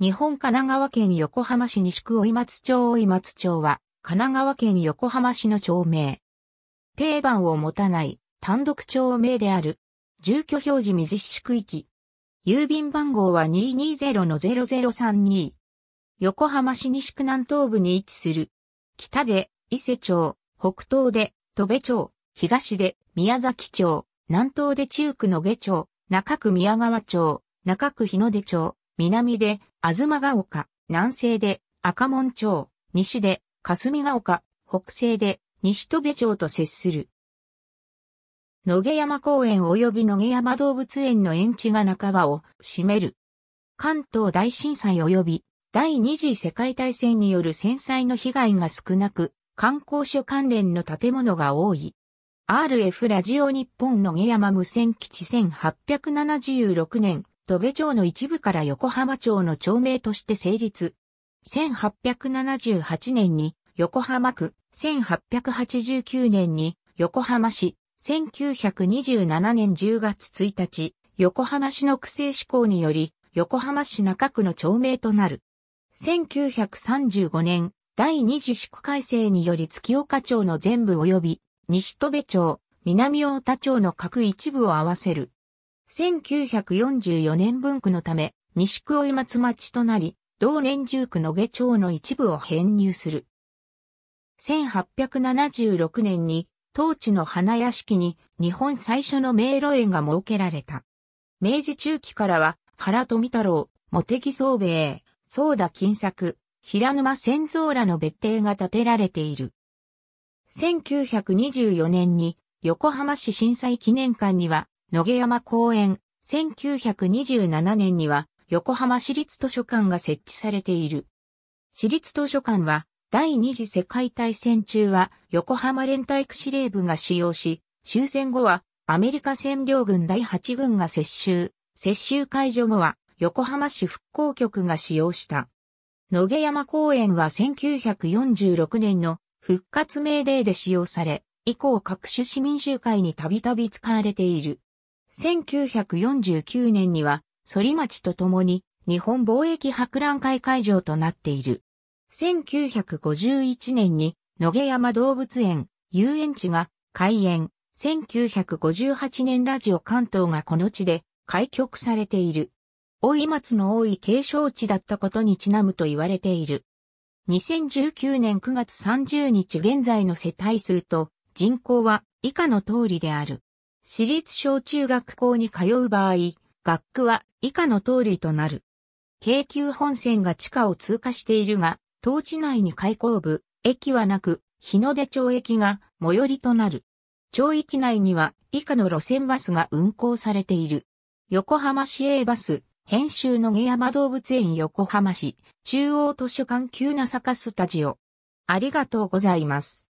日本神奈川県横浜市西区追松町追松町は、神奈川県横浜市の町名。定番を持たない単独町名である。住居表示未実施区域。郵便番号は220-0032。横浜市西区南東部に位置する。北で伊勢町、北東で戸部町、東で宮崎町、南東で中区野毛町、中区宮川町、中区日の出町、南で東が丘、南西で赤門町、西で霞ヶ丘、北西で西戸部町と接する。野毛山公園及び野毛山動物園の園地が半ばを占める。関東大震災及び第二次世界大戦による戦災の被害が少なく、観光所関連の建物が多い。RF ラジオ日本野毛山無線基地1876年戸部町の一部から横浜町の町名として成立。1878年に横浜区、1889年に横浜市、1927年10月1日、横浜市の区政施行により、横浜市中区の町名となる。1935年、第二次市区改正により月岡町の全部及び、西戸部町、南大田町の各一部を合わせる1944年分区のため、西区追松町となり、同年中区野毛町の一部を編入する。1876年に、当地の花屋敷に日本最初の迷路園が設けられた。明治中期からは、原富太郎、茂木宗兵衛、宗田金作、平沼千蔵らの別邸が建てられている。1924年に横浜市震災記念館には野毛山公園、1927年には横浜市立図書館が設置されている。市立図書館は第二次世界大戦中は横浜連隊区司令部が使用し、終戦後はアメリカ占領軍第8軍が接収、接収解除後は横浜市復興局が使用した。野毛山公園は1946年の復活命令で使用され、以降各種市民集会にたびたび使われている。1949年には、反町と共に日本貿易博覧会会場となっている。1951年に野毛山動物園、遊園地が開園。1958年ラジオ関東がこの地で開局されている。大井松の多い継承地だったことにちなむと言われている。2019年9月30日現在の世帯数と人口は以下の通りである。私立小中学校に通う場合、学区は以下の通りとなる。京急本線が地下を通過しているが、当地内に開口部、駅はなく、日の出町駅が最寄りとなる。町域内には以下の路線バスが運行されている。横浜市営バス、編集の下山動物園横浜市、中央図書館急な坂スタジオ。ありがとうございます。